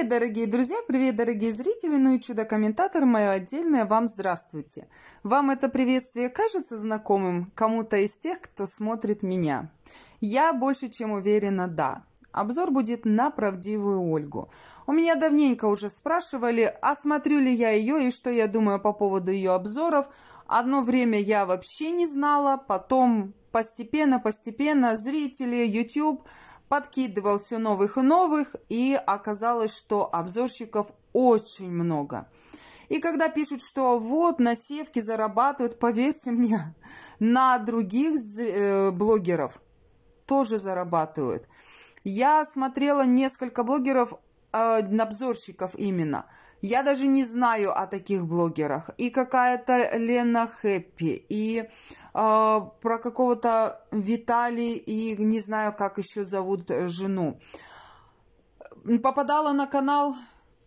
Привет, дорогие друзья, привет, дорогие зрители, ну и чудо-комментатор, мое отдельное вам здравствуйте. Вам это приветствие кажется знакомым кому-то из тех, кто смотрит меня? Я больше чем уверена, да. Обзор будет на правдивую Ольгу. У меня давненько уже спрашивали, а смотрю ли я ее и что я думаю по поводу ее обзоров. Одно время я вообще не знала, потом постепенно-постепенно зрители, YouTube – подкидывал все новых и новых, и оказалось, что обзорщиков очень много. И когда пишут, что вот на севке зарабатывают, поверьте мне, на других э, блогеров тоже зарабатывают. Я смотрела несколько блогеров, э, обзорщиков именно – я даже не знаю о таких блогерах. И какая-то Лена Хэппи, и э, про какого-то Виталий, и не знаю, как еще зовут жену. Попадала на канал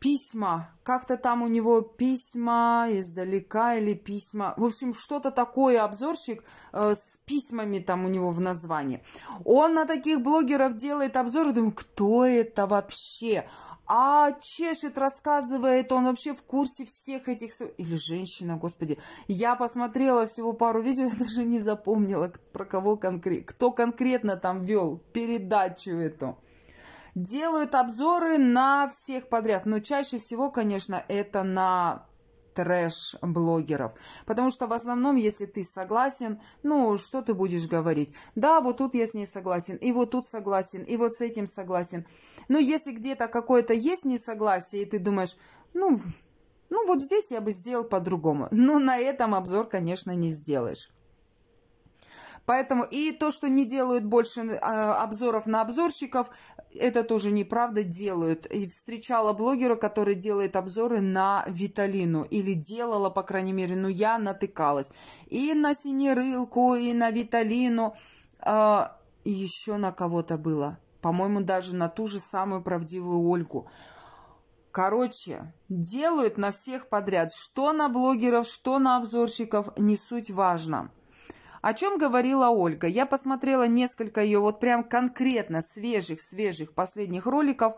письма. Как-то там у него письма издалека или письма. В общем, что-то такое обзорщик э, с письмами там у него в названии. Он на таких блогеров делает обзоры. Думаю, кто это вообще? А чешет, рассказывает, он вообще в курсе всех этих... Или женщина, господи. Я посмотрела всего пару видео, я даже не запомнила, про кого конкретно, кто конкретно там вел передачу эту делают обзоры на всех подряд. Но чаще всего, конечно, это на трэш-блогеров. Потому что в основном, если ты согласен, ну, что ты будешь говорить? Да, вот тут я с ней согласен, и вот тут согласен, и вот с этим согласен. Но если где-то какое-то есть несогласие, и ты думаешь, ну, ну вот здесь я бы сделал по-другому. Но на этом обзор, конечно, не сделаешь. Поэтому и то, что не делают больше э, обзоров на обзорщиков, это тоже неправда делают. И встречала блогера, который делает обзоры на Виталину. Или делала, по крайней мере, ну я натыкалась. И на Синерылку, и на Виталину. Э, а, еще на кого-то было. По-моему, даже на ту же самую правдивую Ольгу. Короче, делают на всех подряд. Что на блогеров, что на обзорщиков, не суть важно. О чем говорила Ольга? Я посмотрела несколько ее вот прям конкретно свежих-свежих последних роликов.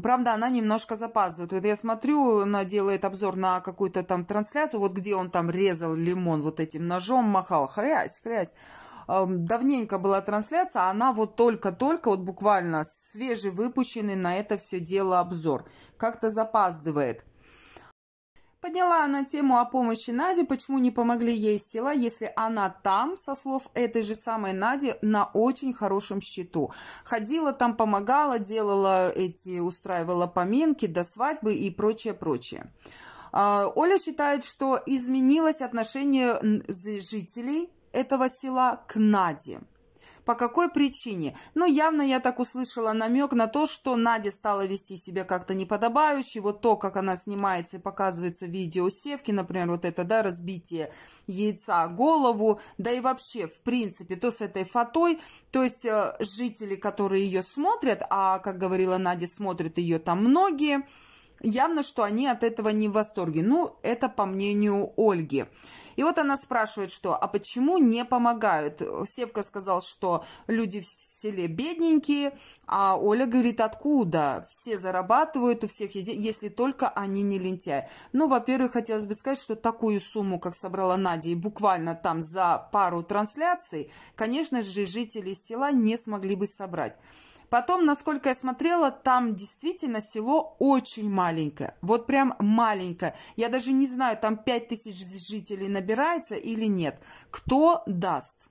Правда, она немножко запаздывает. Вот я смотрю, она делает обзор на какую-то там трансляцию, вот где он там резал лимон вот этим ножом, махал, хрясь, хрясь. Давненько была трансляция, а она вот только-только, вот буквально свежевыпущенный на это все дело обзор. Как-то запаздывает. Подняла она тему о помощи Наде, почему не помогли ей с тела, если она там, со слов этой же самой Нади, на очень хорошем счету. Ходила там, помогала, делала эти, устраивала поминки до свадьбы и прочее, прочее. А, Оля считает, что изменилось отношение жителей этого села к Наде. По какой причине? Но ну, явно я так услышала намек на то, что Надя стала вести себя как-то неподобающе. Вот то, как она снимается и показывается в видео севки, например, вот это, да, разбитие яйца голову, да и вообще, в принципе, то с этой фатой, то есть э, жители, которые ее смотрят, а, как говорила Надя, смотрят ее там многие, Явно, что они от этого не в восторге. Ну, это по мнению Ольги. И вот она спрашивает, что, а почему не помогают? Севка сказал, что люди в селе бедненькие, а Оля говорит, откуда? Все зарабатывают, у всех есть, если только они не лентяи. Ну, во-первых, хотелось бы сказать, что такую сумму, как собрала Надя, и буквально там за пару трансляций, конечно же, жители села не смогли бы собрать. Потом, насколько я смотрела, там действительно село очень маленькое. Вот прям маленькое. Я даже не знаю, там 5000 жителей набирается или нет. Кто даст?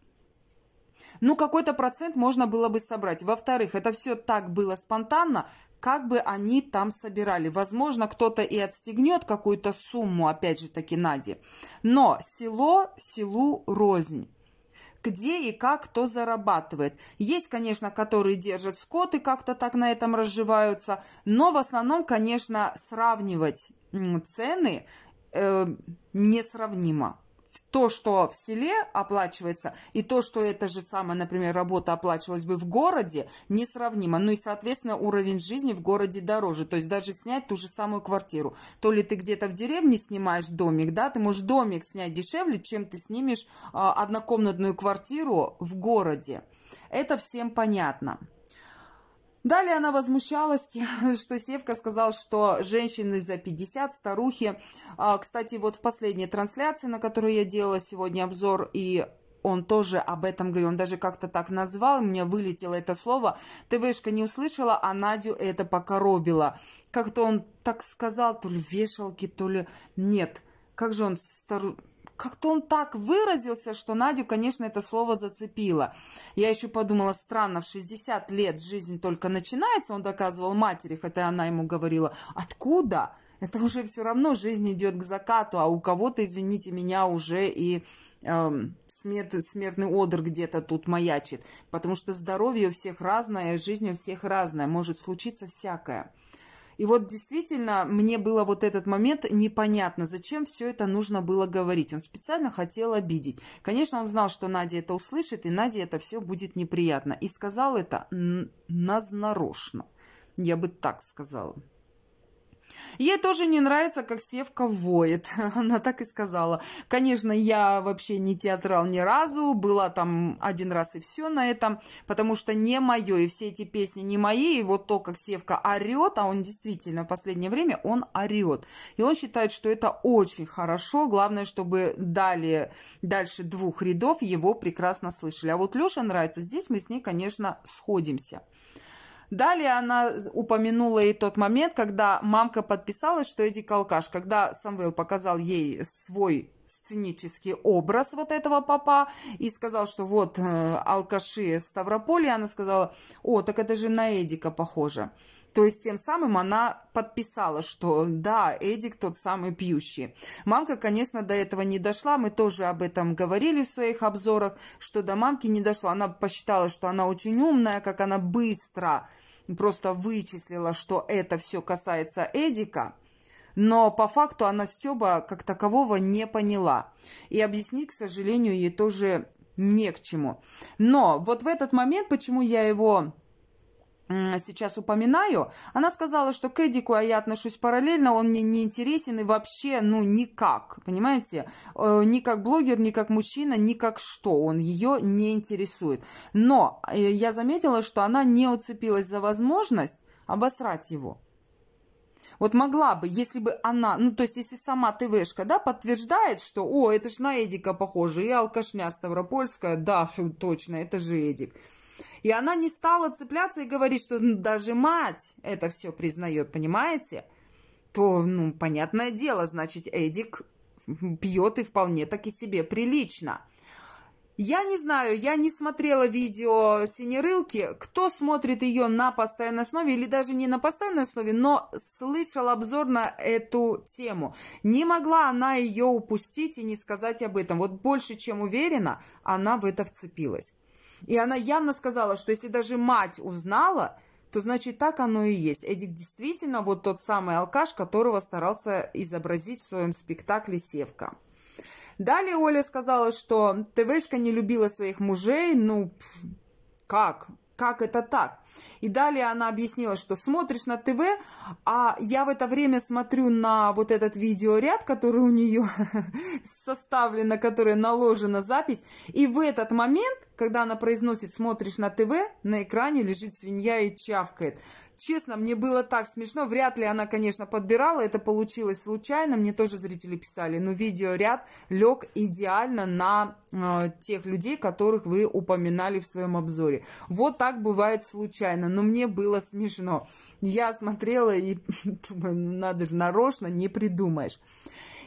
Ну, какой-то процент можно было бы собрать. Во-вторых, это все так было спонтанно, как бы они там собирали. Возможно, кто-то и отстегнет какую-то сумму, опять же таки, Нади. Но село селу рознь где и как кто зарабатывает. Есть, конечно, которые держат скот и как-то так на этом разживаются, но в основном, конечно, сравнивать цены э, несравнимо то, что в селе оплачивается, и то, что эта же самая, например, работа оплачивалась бы в городе, несравнимо. Ну и, соответственно, уровень жизни в городе дороже. То есть даже снять ту же самую квартиру. То ли ты где-то в деревне снимаешь домик, да, ты можешь домик снять дешевле, чем ты снимешь а, однокомнатную квартиру в городе. Это всем понятно. Далее она возмущалась, что Севка сказал, что женщины за 50, старухи. А, кстати, вот в последней трансляции, на которую я делала сегодня обзор, и он тоже об этом говорил, он даже как-то так назвал, у меня вылетело это слово. ТВшка не услышала, а Надю это покоробило. Как-то он так сказал, то ли вешалки, то ли... Нет, как же он... Стару как-то он так выразился, что Надю, конечно, это слово зацепило. Я еще подумала, странно, в 60 лет жизнь только начинается, он доказывал матери, хотя она ему говорила, откуда? Это уже все равно жизнь идет к закату, а у кого-то, извините меня, уже и э, эм, смертный, смертный одр где-то тут маячит. Потому что здоровье у всех разное, жизнь у всех разная, может случиться всякое. И вот действительно мне было вот этот момент непонятно, зачем все это нужно было говорить. Он специально хотел обидеть. Конечно, он знал, что Надя это услышит, и Наде это все будет неприятно. И сказал это назнарочно. Я бы так сказала. Ей тоже не нравится, как Севка воет. Она так и сказала. Конечно, я вообще не театрал ни разу. Была там один раз и все на этом. Потому что не мое. И все эти песни не мои. И вот то, как Севка орет, а он действительно в последнее время, он орет. И он считает, что это очень хорошо. Главное, чтобы далее, дальше двух рядов его прекрасно слышали. А вот Леша нравится. Здесь мы с ней, конечно, сходимся. Далее она упомянула и тот момент, когда мамка подписалась, что Эдик алкаш. Когда Самвел показал ей свой сценический образ вот этого папа и сказал, что вот э, алкаши Ставрополя, она сказала, о, так это же на Эдика похоже. То есть тем самым она подписала, что да, Эдик тот самый пьющий. Мамка, конечно, до этого не дошла, мы тоже об этом говорили в своих обзорах, что до мамки не дошла. Она посчитала, что она очень умная, как она быстро просто вычислила, что это все касается Эдика. Но по факту она Стеба как такового не поняла. И объяснить, к сожалению, ей тоже не к чему. Но вот в этот момент, почему я его сейчас упоминаю, она сказала, что к Эдику я отношусь параллельно, он мне не интересен и вообще, ну, никак, понимаете? Э, ни как блогер, ни как мужчина, ни как что, он ее не интересует. Но э, я заметила, что она не уцепилась за возможность обосрать его. Вот могла бы, если бы она, ну, то есть, если сама ТВшка, да, подтверждает, что, о, это же на Эдика похоже, и алкашня Ставропольская, да, фу, точно, это же Эдик. И она не стала цепляться и говорить, что ну, даже мать это все признает, понимаете? То, ну, понятное дело, значит, Эдик пьет и вполне так и себе прилично. Я не знаю, я не смотрела видео Синерылки, кто смотрит ее на постоянной основе или даже не на постоянной основе, но слышал обзор на эту тему. Не могла она ее упустить и не сказать об этом. Вот больше чем уверена, она в это вцепилась. И она явно сказала, что если даже мать узнала, то значит так оно и есть. Эдик действительно вот тот самый алкаш, которого старался изобразить в своем спектакле «Севка». Далее Оля сказала, что ТВшка не любила своих мужей, ну, как? как это так? И далее она объяснила, что смотришь на ТВ, а я в это время смотрю на вот этот видеоряд, который у нее составлен, на который наложена запись, и в этот момент, когда она произносит «смотришь на ТВ», на экране лежит свинья и чавкает. Честно, мне было так смешно. Вряд ли она, конечно, подбирала. Это получилось случайно. Мне тоже зрители писали. Но видеоряд лег идеально на э, тех людей, которых вы упоминали в своем обзоре. Вот так бывает случайно. Но мне было смешно. Я смотрела и думаю, «Ну, надо же, нарочно не придумаешь.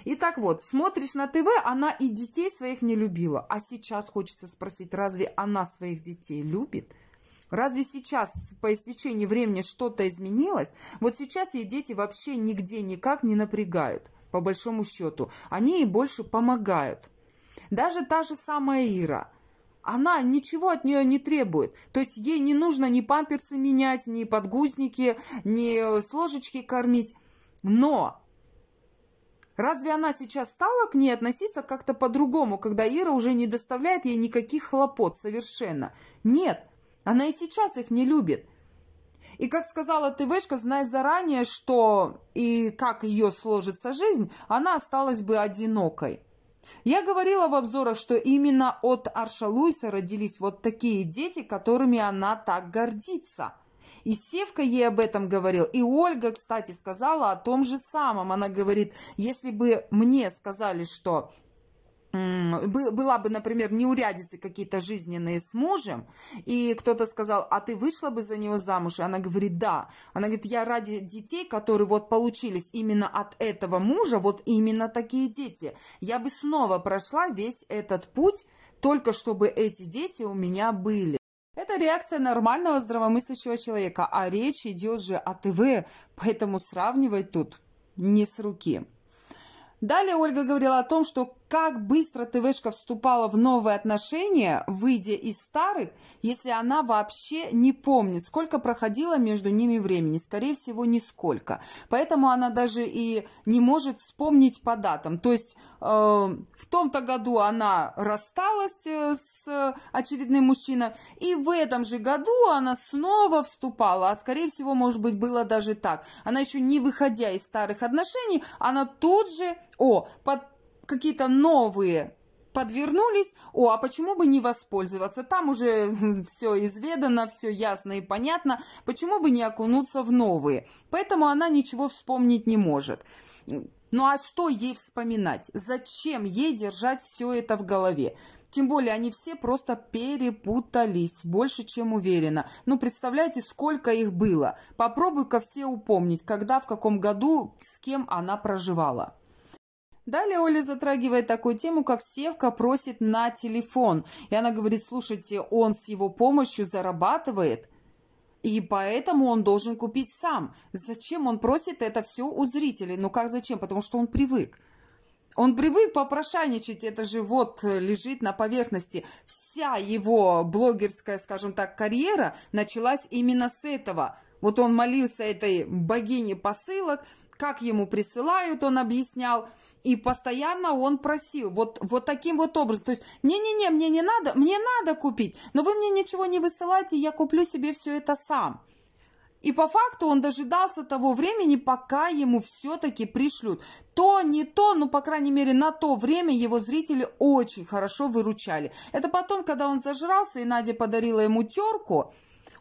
И так вот, смотришь на ТВ, она и детей своих не любила. А сейчас хочется спросить, разве она своих детей любит? Разве сейчас по истечении времени что-то изменилось? Вот сейчас ей дети вообще нигде никак не напрягают, по большому счету. Они ей больше помогают. Даже та же самая Ира – она ничего от нее не требует. То есть ей не нужно ни памперсы менять, ни подгузники, ни э, с ложечки кормить. Но разве она сейчас стала к ней относиться как-то по-другому, когда Ира уже не доставляет ей никаких хлопот совершенно? Нет, она и сейчас их не любит. И, как сказала ТВшка, зная заранее, что и как ее сложится жизнь, она осталась бы одинокой. Я говорила в обзорах, что именно от Арша Луиса родились вот такие дети, которыми она так гордится. И Севка ей об этом говорил. И Ольга, кстати, сказала о том же самом. Она говорит, если бы мне сказали, что была бы, например, неурядицы какие-то жизненные с мужем, и кто-то сказал, а ты вышла бы за него замуж? И она говорит, да. Она говорит, я ради детей, которые вот получились именно от этого мужа, вот именно такие дети. Я бы снова прошла весь этот путь, только чтобы эти дети у меня были. Это реакция нормального здравомыслящего человека, а речь идет же о ТВ, поэтому сравнивать тут не с руки. Далее Ольга говорила о том, что как быстро ТВшка вступала в новые отношения, выйдя из старых, если она вообще не помнит, сколько проходило между ними времени. Скорее всего, нисколько. Поэтому она даже и не может вспомнить по датам. То есть э, в том-то году она рассталась э, с очередным мужчиной, и в этом же году она снова вступала. А скорее всего, может быть, было даже так. Она еще не выходя из старых отношений, она тут же, о, под какие-то новые подвернулись, о, а почему бы не воспользоваться? Там уже все изведано, все ясно и понятно, почему бы не окунуться в новые? Поэтому она ничего вспомнить не может. Ну а что ей вспоминать? Зачем ей держать все это в голове? Тем более они все просто перепутались, больше чем уверена. Ну, представляете, сколько их было. Попробуй-ка все упомнить, когда, в каком году, с кем она проживала. Далее Оля затрагивает такую тему, как Севка просит на телефон. И она говорит, слушайте, он с его помощью зарабатывает, и поэтому он должен купить сам. Зачем он просит это все у зрителей? Ну как зачем? Потому что он привык. Он привык попрошайничать, это же вот э, лежит на поверхности. Вся его блогерская, скажем так, карьера началась именно с этого. Вот он молился этой богине посылок – как ему присылают, он объяснял, и постоянно он просил, вот, вот таким вот образом, то есть, не-не-не, мне не надо, мне надо купить, но вы мне ничего не высылайте, я куплю себе все это сам. И по факту он дожидался того времени, пока ему все-таки пришлют. То, не то, но по крайней мере, на то время его зрители очень хорошо выручали. Это потом, когда он зажрался, и Надя подарила ему терку,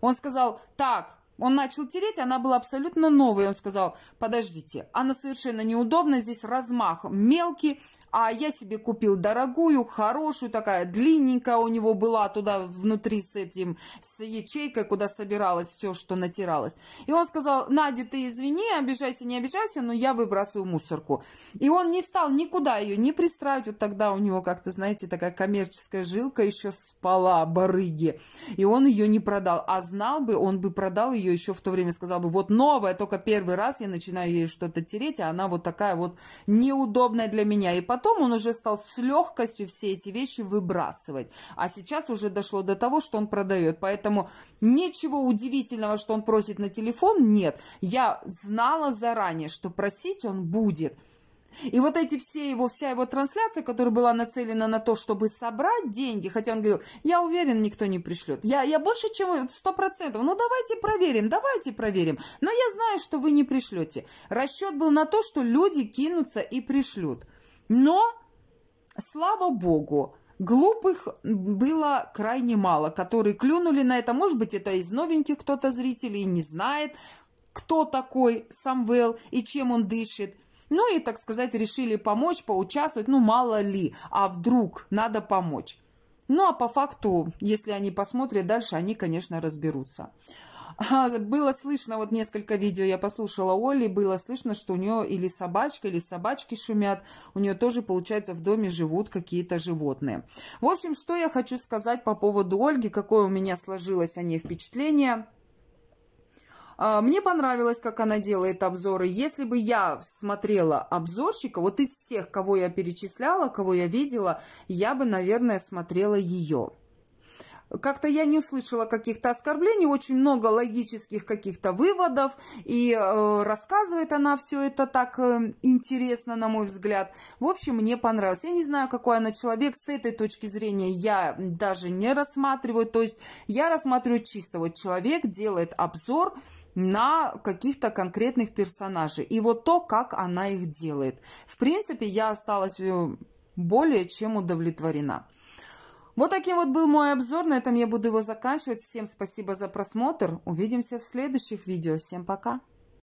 он сказал, так, он начал тереть, она была абсолютно новая. Он сказал, подождите, она совершенно неудобна, здесь размах мелкий, а я себе купил дорогую, хорошую, такая длинненькая у него была туда внутри с этим, с ячейкой, куда собиралось все, что натиралось. И он сказал, Надя, ты извини, обижайся, не обижайся, но я выбрасываю мусорку. И он не стал никуда ее не пристраивать. Вот тогда у него как-то, знаете, такая коммерческая жилка еще спала, барыги. И он ее не продал. А знал бы, он бы продал ее ее еще в то время сказал бы, вот новая, только первый раз я начинаю ей что-то тереть, а она вот такая вот неудобная для меня. И потом он уже стал с легкостью все эти вещи выбрасывать. А сейчас уже дошло до того, что он продает. Поэтому ничего удивительного, что он просит на телефон, нет. Я знала заранее, что просить он будет – и вот эти все его, вся его трансляция, которая была нацелена на то, чтобы собрать деньги, хотя он говорил, я уверен, никто не пришлет. Я, я больше, чем сто процентов. Ну, давайте проверим, давайте проверим. Но я знаю, что вы не пришлете. Расчет был на то, что люди кинутся и пришлют. Но, слава богу, Глупых было крайне мало, которые клюнули на это. Может быть, это из новеньких кто-то зрителей не знает, кто такой Самвел и чем он дышит. Ну и, так сказать, решили помочь, поучаствовать, ну мало ли, а вдруг надо помочь. Ну а по факту, если они посмотрят дальше, они, конечно, разберутся. А, было слышно, вот несколько видео я послушала Оли, было слышно, что у нее или собачка, или собачки шумят, у нее тоже, получается, в доме живут какие-то животные. В общем, что я хочу сказать по поводу Ольги, какое у меня сложилось о ней впечатление – а, мне понравилось, как она делает обзоры. Если бы я смотрела обзорщика, вот из всех, кого я перечисляла, кого я видела, я бы, наверное, смотрела ее. Как-то я не услышала каких-то оскорблений, очень много логических каких-то выводов, и э, рассказывает она все это так э, интересно, на мой взгляд. В общем, мне понравилось. Я не знаю, какой она человек, с этой точки зрения я даже не рассматриваю, то есть я рассматриваю чисто, вот человек делает обзор, на каких-то конкретных персонажей. И вот то, как она их делает. В принципе, я осталась э, более чем удовлетворена. Вот таким вот был мой обзор. На этом я буду его заканчивать. Всем спасибо за просмотр. Увидимся в следующих видео. Всем пока!